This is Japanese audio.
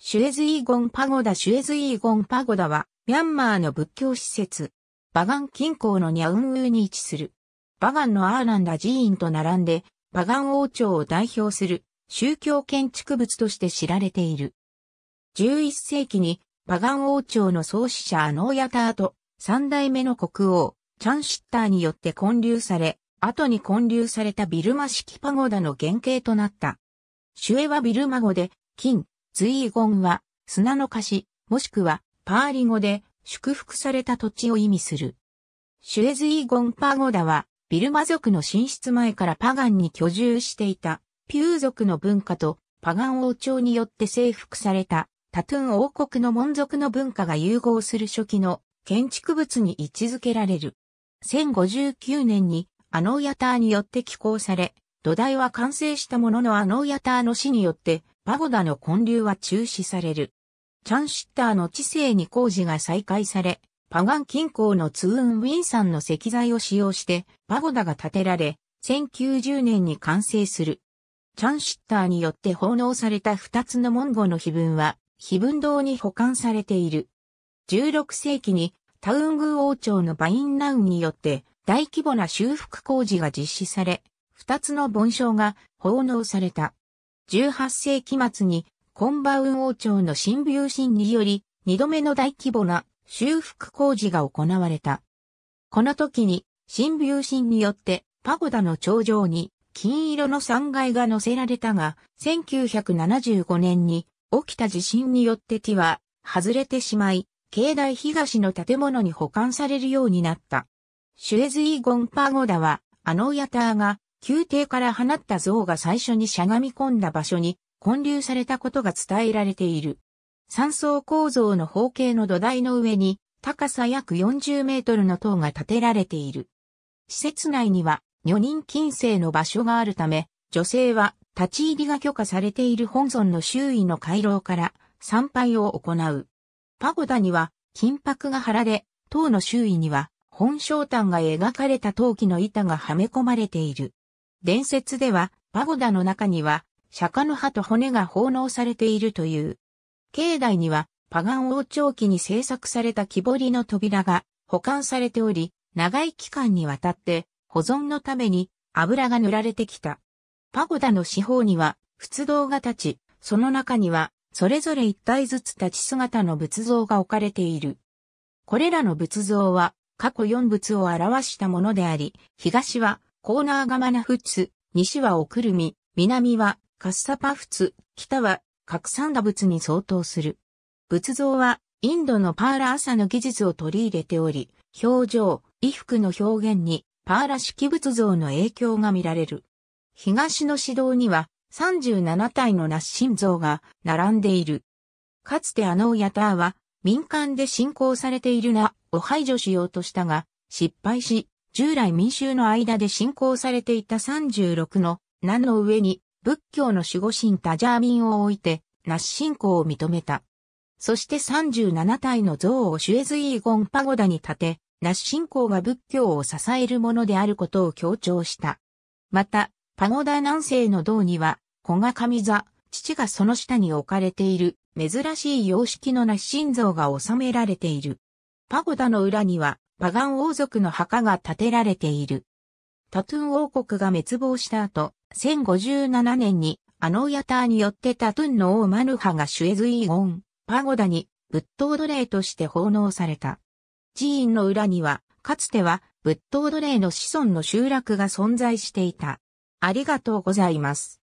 シュエズイーゴンパゴダシュエズイーゴンパゴダは、ミャンマーの仏教施設、バガン近郊のニャウンウーに位置する。バガンのアーランダ寺院と並んで、バガン王朝を代表する宗教建築物として知られている。11世紀に、バガン王朝の創始者アノーヤターと、三代目の国王、チャンシッターによって建立され、後に建立されたビルマ式パゴダの原型となった。シュエはビルマ語で、金、随ンは砂の貸し、もしくはパーリ語で祝福された土地を意味する。シュエズイーゴン・パーゴダは、ビルマ族の進出前からパガンに居住していた、ピュー族の文化とパガン王朝によって征服された、タトゥン王国の門族の文化が融合する初期の建築物に位置づけられる。1059年にアノーヤターによって寄港され、土台は完成したもののアノーヤターの死によってパゴダの建立は中止される。チャンシッターの知性に工事が再開され、パガン近郊のツーンウィンさんの石材を使用してパゴダが建てられ、1090年に完成する。チャンシッターによって奉納された二つの文護の碑文は、碑文堂に保管されている。16世紀にタウング王朝のバインナウンによって大規模な修復工事が実施され、二つの盆章が奉納された。18世紀末にコンバウン王朝の新病神により、2度目の大規模な修復工事が行われた。この時に、新病神によってパゴダの頂上に金色の三階が乗せられたが、1975年に起きた地震によって木は外れてしまい、境内東の建物に保管されるようになった。シュエズイゴンパゴダは、あのヤターが宮廷から放った像が最初にしゃがみ込んだ場所に建立されたことが伝えられている。三層構造の方形の土台の上に高さ約40メートルの塔が建てられている。施設内には女人禁制の場所があるため、女性は立ち入りが許可されている本尊の周囲の回廊から参拝を行う。パゴダには金箔が貼られ、塔の周囲には本章丹が描かれた陶器の板がはめ込まれている。伝説では、パゴダの中には、釈迦の歯と骨が奉納されているという。境内には、パガン王朝期に制作された木彫りの扉が保管されており、長い期間にわたって保存のために油が塗られてきた。パゴダの四方には仏像が立ち、その中にはそれぞれ一体ずつ立ち姿の仏像が置かれている。これらの仏像は過去四仏を表したものであり、東はコーナーガマナフツ、西はオクルミ、南はカッサパフツ、北は拡散打仏に相当する。仏像はインドのパーラ朝の技術を取り入れており、表情、衣服の表現にパーラ式仏像の影響が見られる。東の指導には37体のナッシン像が並んでいる。かつてあのヤターは民間で信仰されているなを排除しようとしたが失敗し従来民衆の間で信仰されていた36の名の上に仏教の守護神タジャーミンを置いて、ナシ信仰を認めた。そして37体の像をシュエズイーゴンパゴダに建て、ナシ信仰が仏教を支えるものであることを強調した。また、パゴダ南西の銅には、小が神座、父がその下に置かれている、珍しい様式のナシ心像が収められている。パゴダの裏には、パガン王族の墓が建てられている。タトゥン王国が滅亡した後、1057年にアノーヤターによってタトゥンの王マヌハがシュエズイーオン、パゴダに仏塔奴隷として奉納された。寺院の裏には、かつては仏塔奴隷の子孫の集落が存在していた。ありがとうございます。